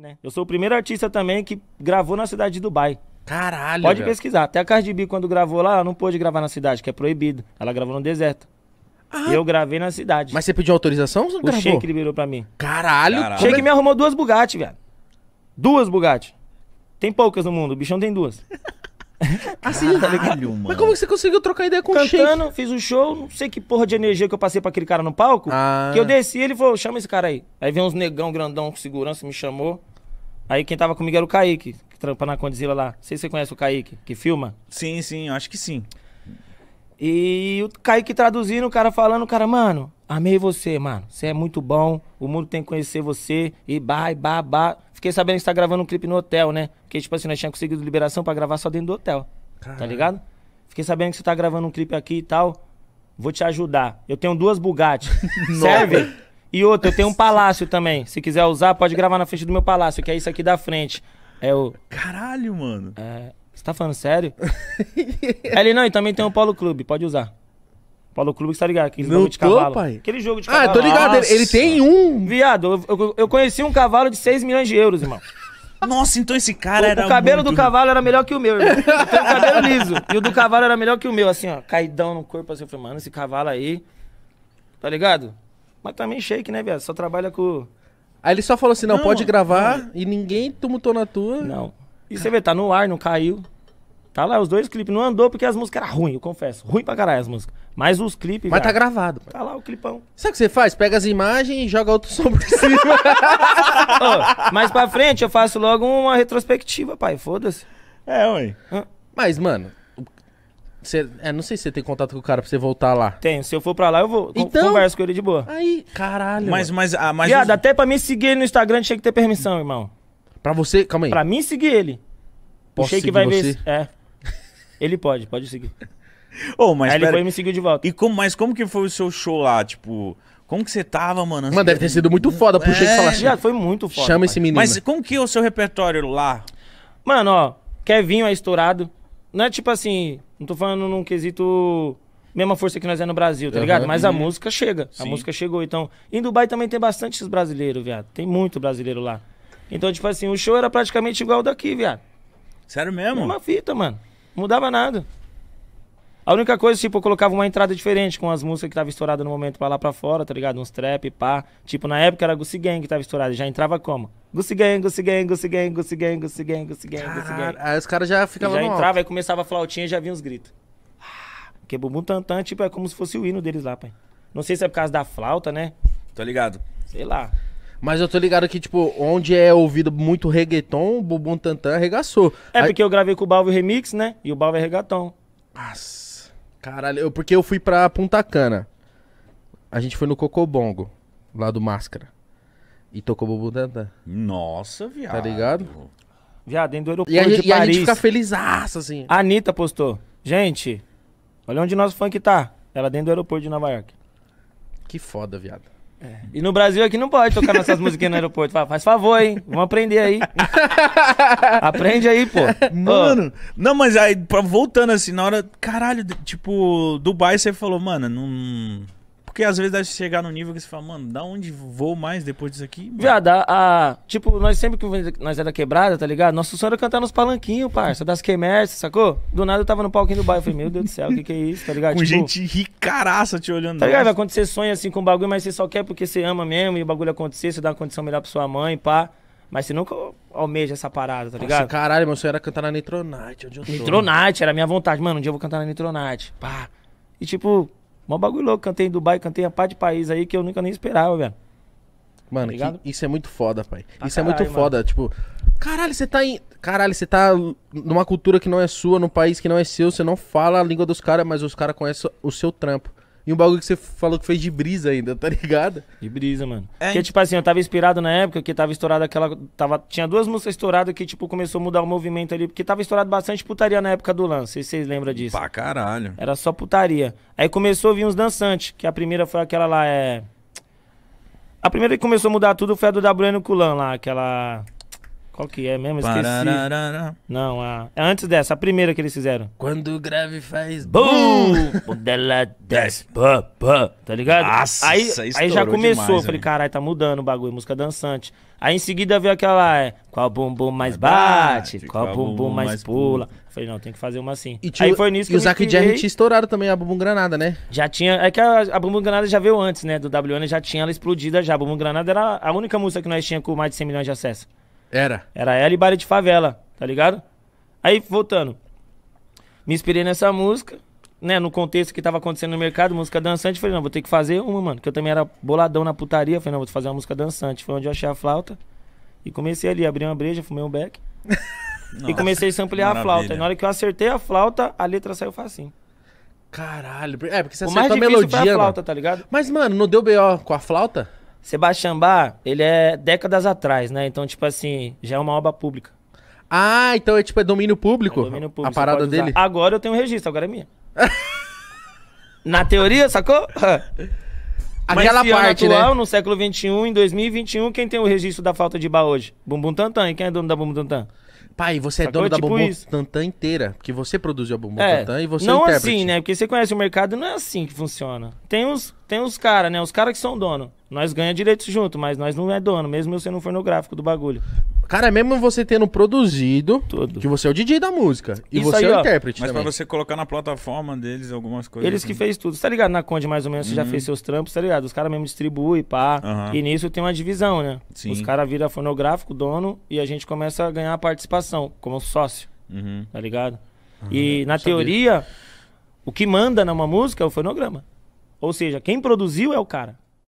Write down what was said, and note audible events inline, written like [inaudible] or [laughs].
né? Eu sou o primeiro artista também que gravou na cidade de Dubai. Caralho. Pode pesquisar. Até a Cardi B, quando gravou lá, ela não pôde gravar na cidade, que é proibido. Ela gravou no deserto. Ah. E eu gravei na cidade. Mas você pediu autorização ou você o gravou? O Sheik liberou pra mim. Caralho. Caralho. Sheik é me arrumou duas Bugatti, velho. Duas Bugatti. Tem poucas no mundo, o bichão tem duas. [laughs] assim, Caralho, ah, mano. Mas como é que você conseguiu trocar ideia com Cantando, o Shake? fiz um show, não sei que porra de energia que eu passei pra aquele cara no palco. Ah. Que eu desci ele falou, chama esse cara aí. Aí vem uns negão grandão com segurança, me chamou. Aí quem tava comigo era o Kaique, que trampa na Condizila lá. Não sei se você conhece o Kaique, que filma. Sim, sim, acho que sim. E o Kaique traduzindo, o cara falando, o cara, mano, amei você, mano. Você é muito bom, o mundo tem que conhecer você. E bye bye bye. Fiquei sabendo que você tá gravando um clipe no hotel, né? Porque, tipo assim, nós tínhamos conseguido liberação pra gravar só dentro do hotel. Tá ligado? Fiquei sabendo que você tá gravando um clipe aqui e tal. Vou te ajudar. Eu tenho duas Bugatti. [laughs] Serve? E outra, eu tenho um palácio também. Se quiser usar, pode gravar na frente do meu palácio, que é isso aqui da frente. É o. Caralho, mano. É. Você tá falando sério? [laughs] ele não, e também tem o Polo Clube, pode usar. Paulo Clube, que tá ligado? Aquele jogo de cavalo. Pai. Aquele jogo de ah, cavalo. Ah, tô ligado. Ele, ele tem um. Viado, eu, eu, eu, conheci um cavalo de 6 milhões de euros, irmão. [laughs] Nossa, então esse cara o, era. O cabelo muito... do cavalo era melhor que o meu, irmão. cabelo liso. [laughs] E o do cavalo era melhor que o meu, assim, ó. Caidão no corpo, assim. Eu falei, mano, esse cavalo aí. Tá ligado? Mas também shake, né, viado? Só trabalha com. Aí ele só falou assim: não, não pode gravar e ninguém tumultou na tua. Não. E você vê, tá no ar, não caiu. Tá lá os dois clipes. Não andou porque as músicas eram ruins, eu confesso. Ruim pra caralho as músicas. Mas os clipes. Mas cara, tá gravado. Tá lá o clipão. Sabe o que você faz? Pega as imagens e joga outro som por [laughs] cima. oh, mais pra frente eu faço logo uma retrospectiva, pai. Foda-se. É, ué. Mas, mano. Cê, é, não sei se você tem contato com o cara pra você voltar lá. Tenho. Se eu for pra lá, eu vou. Então, converso com ele de boa. Aí, caralho. Mas, mas, ah, mas. Viado, os... até pra mim seguir ele no Instagram tinha que ter permissão, irmão. Pra você. Calma aí. Pra mim seguir ele. Posso o vai você? ver. É. Ele pode, pode seguir. Oh, [laughs] mas Aí ele foi e me seguiu de volta. E como, mas como que foi o seu show lá, tipo... Como que você tava, mano? mano, deve ter sido muito foda. Puxei é... e falar assim. Foi muito foda. Chama pai. esse menino. Mas como que é o seu repertório lá? Mano, ó. Kevinho é estourado. Não é tipo assim... Não tô falando num quesito... Mesma força que nós é no Brasil, tá uhum, ligado? Mas a uhum. música chega. Sim. A música chegou. Então, em Dubai também tem bastante brasileiro, brasileiros, viado. Tem muito brasileiro lá. Então, tipo assim, o show era praticamente igual daqui, viado. Sério mesmo? Uma fita, mano. Mudava nada. A única coisa, tipo, eu colocava uma entrada diferente com as músicas que tava estourada no momento pra lá pra fora, tá ligado? Uns trap, pá. Tipo, na época era Gucci Gang que tava estourado. Já entrava como? Gucci Gang, Gucci Gang, Gucci Gang, Gucci Gang, Gucci Gang, Gucci Gang, Gucci Gang. Aí os caras já ficavam Já entrava, alto. aí começava a flautinha e já vinha uns gritos. que ah, porque Bumbum Tantan, tipo, é como se fosse o hino deles lá, pai. Não sei se é por causa da flauta, né? Tô ligado. Sei lá. Mas eu tô ligado que, tipo, onde é ouvido muito reggaeton, o Bubum Tantan arregaçou. É Aí... porque eu gravei com o Balvo Remix, né? E o Balvo é reggaeton. Nossa, caralho. porque eu fui pra Punta Cana. A gente foi no Cocobongo, lá do Máscara. E tocou Bubum Tantan. Nossa, tá viado. Tá ligado? Viado, dentro do aeroporto e a, de e Paris. a gente fica feliz, assim. A Anitta postou. Gente, olha onde nosso funk tá. Ela dentro do aeroporto de Nova York. Que foda, viado. É. E no Brasil aqui não pode tocar nossas [laughs] musiquinhas no aeroporto. Fala, faz favor, hein? Vamos aprender aí. [laughs] Aprende aí, pô. Mano, oh. não, mas aí, voltando assim, na hora. Caralho, tipo, Dubai você falou, mano, não. Porque às vezes deve chegar no nível que você fala, mano, da onde vou mais depois disso aqui? Mano? Viado, a, a, tipo, nós sempre que nós era quebrada, tá ligado? Nosso sonho era cantar nos palanquinhos, parça, das quemers, sacou? Do nada eu tava no palquinho do bairro, falei, meu Deus do céu, o que que é isso, tá ligado? [laughs] Com tipo, gente ricaraça te olhando. Tá ligado? Vai acontecer sonho assim com o bagulho, mas você só quer porque você ama mesmo e o bagulho acontecer, você dá uma condição melhor pra sua mãe, pá. Mas você nunca almeja essa parada, tá ligado? Nossa, caralho, meu sonho era cantar na Nitronite, onde eu tô. Nitronite, era a minha vontade. Mano, um dia eu vou cantar na Nitronite, pá. E tipo, Mó bagulho louco, cantei em Dubai, cantei a par de país aí que eu nunca nem esperava, velho. Mano, tá isso é muito foda, pai. Ah, isso caralho, é muito foda, mano. tipo, caralho, você tá em, caralho, você tá numa cultura que não é sua, num país que não é seu, você não fala a língua dos caras, mas os caras conhecem o seu trampo. E um bagulho que você falou que fez de brisa ainda, tá ligado? De brisa, mano. É, Porque, tipo assim, eu tava inspirado na época que tava estourado aquela. Tava, tinha duas músicas estouradas que, tipo, começou a mudar o movimento ali. Porque tava estourado bastante putaria na época do lance. Se vocês lembram disso. Pra caralho. Era só putaria. Aí começou a vir uns dançantes, que a primeira foi aquela lá, é. A primeira que começou a mudar tudo foi a do WN Culan lá, aquela. Qual que é mesmo? Esqueci. Não, a... é antes dessa, a primeira que eles fizeram. Quando o grave faz BUM! Quando desce, pá, pá, tá ligado? Nossa, aí, aí já começou. Demais, eu falei, caralho, tá mudando o bagulho, música dançante. Aí em seguida veio aquela, é, qual bumbum mais bate, é bate qual, qual bumbum, bumbum mais, mais pula. pula. Falei, não, tem que fazer uma assim. E tio, aí foi nisso que e o Zac Jerry tinha estourado também a Bumbum Granada, né? Já tinha, é que a, a Bumbum Granada já veio antes, né, do WN, já tinha ela explodida já. A Bumbum Granada era a única música que nós tínhamos com mais de 100 milhões de acessos. Era. Era ela e baile de favela, tá ligado? Aí, voltando. Me inspirei nessa música, né? No contexto que tava acontecendo no mercado, música dançante. Falei, não, vou ter que fazer uma, mano. Que eu também era boladão na putaria. Falei, não, vou fazer uma música dançante. Foi onde eu achei a flauta. E comecei ali, abri uma breja, fumei um beck. Nossa, [laughs] e comecei a samplear maravilha. a flauta. E na hora que eu acertei a flauta, a letra saiu facinho. Caralho. É, porque você acertou a melodia. Foi a flauta, mano. tá ligado? Mas, mano, não deu BO com a flauta? Sebastião Bar, ele é décadas atrás, né? Então, tipo assim, já é uma obra pública. Ah, então é tipo, é domínio público? É domínio público. A parada dele? Agora eu tenho um registro, agora é minha. [laughs] Na teoria, sacou? [laughs] Aquela Mas, é parte, atual, né? no século XXI, em 2021, quem tem o registro da falta de bar hoje? Bumbum Tantan. E quem é dono da Bumbum Tantan? Pai, você é sacou? é dono da tipo Bumbum Tantan inteira. Porque você produziu a Bumbum é, Tantan e você é Não interprete. assim, né? Porque você conhece o mercado, não é assim que funciona. Tem os, tem os caras, né? Os caras que são dono. Nós ganhamos direitos junto, mas nós não é dono, mesmo eu sendo um fornográfico do bagulho. Cara, mesmo você tendo produzido, Tudo. que você é o DJ da música e Isso você é aí, é o ó. intérprete Mas também. pra você colocar na plataforma deles algumas coisas. Eles que assim. fez tudo, tá ligado? Na Conde, mais ou menos, você já uhum. fez seus trampos, tá ligado? Os caras mesmo distribuem, pá. E nisso tem uma divisão, né? Sim. Os caras viram fonográfico, dono, e a gente começa a ganhar a participação como sócio, Uhum. tá ligado? Ah, e na teoria, o que manda numa música é o fonograma. Ou seja, quem produziu é o cara.